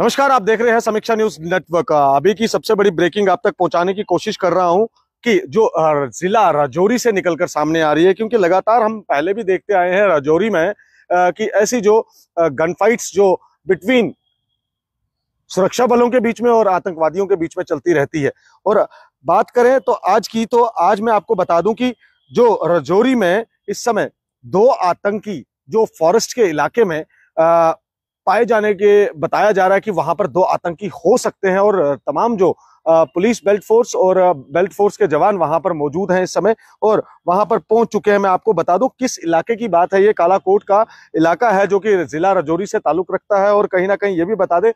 नमस्कार आप देख रहे हैं समीक्षा न्यूज नेटवर्क अभी की सबसे बड़ी ब्रेकिंग आप तक पहुंचाने की कोशिश कर रहा हूं कि जो जिला राजौरी से निकलकर सामने आ रही है क्योंकि लगातार हम पहले भी देखते आए हैं राजौरी में कि ऐसी जो गन फाइट्स जो बिटवीन सुरक्षा बलों के बीच में और आतंकवादियों के बीच में चलती रहती है और बात करें तो आज की तो आज मैं आपको बता दूं कि जो राजौरी में इस समय दो आतंकी जो फॉरेस्ट के इलाके में पाए जाने के बताया जा रहा है कि वहां पर दो आतंकी हो सकते हैं और तमाम जो पुलिस बेल्ट फोर्स और बेल्ट फोर्स के जवान वहां पर मौजूद हैं इस समय और वहां पर पहुंच चुके हैं मैं आपको बता दूं किस इलाके की बात है ये कालाकोट का इलाका है जो कि जिला रजौरी से ताल्लुक रखता है और कहीं ना कहीं ये भी बता दें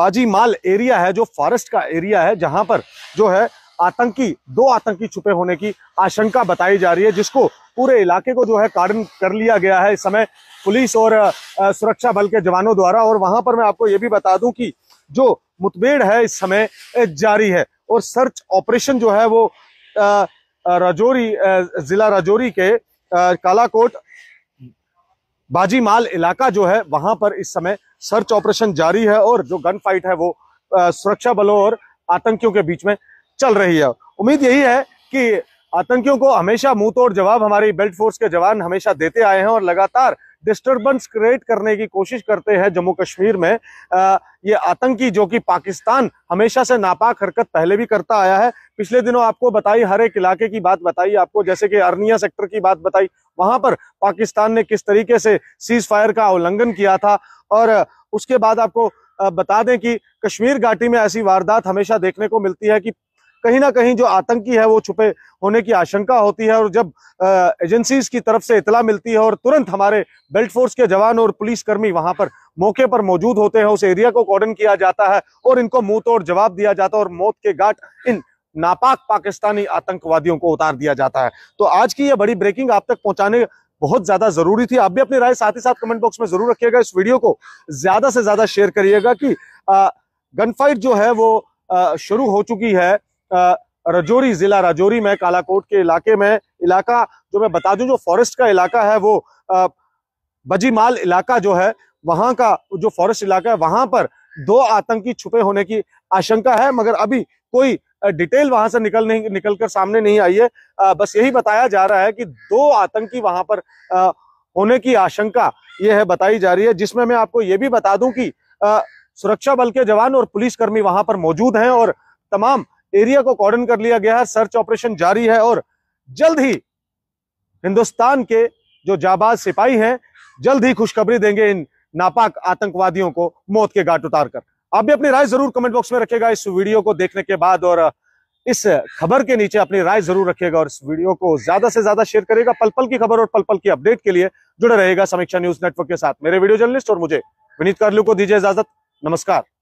बाजीमाल एरिया है जो फॉरेस्ट का एरिया है जहां पर जो है आतंकी दो आतंकी छुपे होने की आशंका बताई जा रही है जिसको पूरे इलाके को जो है कारण कर लिया गया है इस समय पुलिस और सुरक्षा बल के जवानों द्वारा और वहां पर मैं आपको ये भी बता दूं कि जो मुठभेड़ है इस समय जारी है और सर्च ऑपरेशन जो है वो राजौरी जिला राजौरी के कालाकोट बाजीमाल इलाका जो है वहां पर इस समय सर्च ऑपरेशन जारी है और जो गन फाइट है वो सुरक्षा बलों और आतंकियों के बीच में चल रही है उम्मीद यही है कि आतंकियों को हमेशा मुंह तोड़ जवाब हमारी बेल्ट फोर्स के जवान हमेशा देते आए हैं और लगातार डिस्टर्बेंस क्रिएट करने की कोशिश करते हैं जम्मू कश्मीर में आ, ये आतंकी जो कि पाकिस्तान हमेशा से नापाक हरकत पहले भी करता आया है पिछले दिनों आपको बताई हर एक इलाके की बात बताई आपको जैसे कि अर्निया सेक्टर की बात बताई वहां पर पाकिस्तान ने किस तरीके से सीज फायर का उल्लंघन किया था और उसके बाद आपको बता दें कि कश्मीर घाटी में ऐसी वारदात हमेशा देखने को मिलती है कि कहीं ना कहीं जो आतंकी है वो छुपे होने की आशंका होती है और जब एजेंसीज की तरफ से इतला मिलती है और तुरंत हमारे बेल्ट फोर्स के जवान और पुलिसकर्मी वहां पर मौके पर मौजूद होते हैं उस एरिया को कॉर्डन किया जाता है और इनको मुंह तोड़ जवाब दिया जाता है और मौत के घाट इन नापाक पाकिस्तानी आतंकवादियों को उतार दिया जाता है तो आज की यह बड़ी ब्रेकिंग आप तक पहुंचाने बहुत ज्यादा जरूरी थी आप भी अपनी राय साथ ही साथ कमेंट बॉक्स में जरूर रखिएगा इस वीडियो को ज्यादा से ज्यादा शेयर करिएगा कि गनफाइट जो है वो शुरू हो चुकी है राजौरी जिला राजौरी में कालाकोट के इलाके में इलाका जो मैं बता दूं जो फॉरेस्ट का इलाका है वो बजीमाल इलाका जो है वहां का जो फॉरेस्ट इलाका है वहां पर दो आतंकी छुपे होने की आशंका है मगर अभी कोई डिटेल वहां से निकल नहीं निकल कर सामने नहीं आई है बस यही बताया जा रहा है कि दो आतंकी वहां पर होने की आशंका यह है बताई जा रही है जिसमें मैं आपको ये भी बता दूं कि सुरक्षा बल के जवान और पुलिसकर्मी वहां पर मौजूद हैं और तमाम एरिया को कॉर्डन कर लिया गया है सर्च ऑपरेशन जारी है और जल्द ही हिंदुस्तान के जो जाबाज सिपाही हैं जल्द ही खुशखबरी देंगे इन नापाक आतंकवादियों को मौत के घाट उतार कर आप भी अपनी राय जरूर कमेंट बॉक्स में रखेगा इस वीडियो को देखने के बाद और इस खबर के नीचे अपनी राय जरूर रखेगा और इस वीडियो को ज्यादा से ज्यादा शेयर करेगा पल पल की खबर और पल पल की अपडेट के लिए जुड़े रहेगा समीक्षा न्यूज नेटवर्क के साथ मेरे वीडियो जर्नलिस्ट और मुझे विनीत कार्लू को दीजिए इजाजत नमस्कार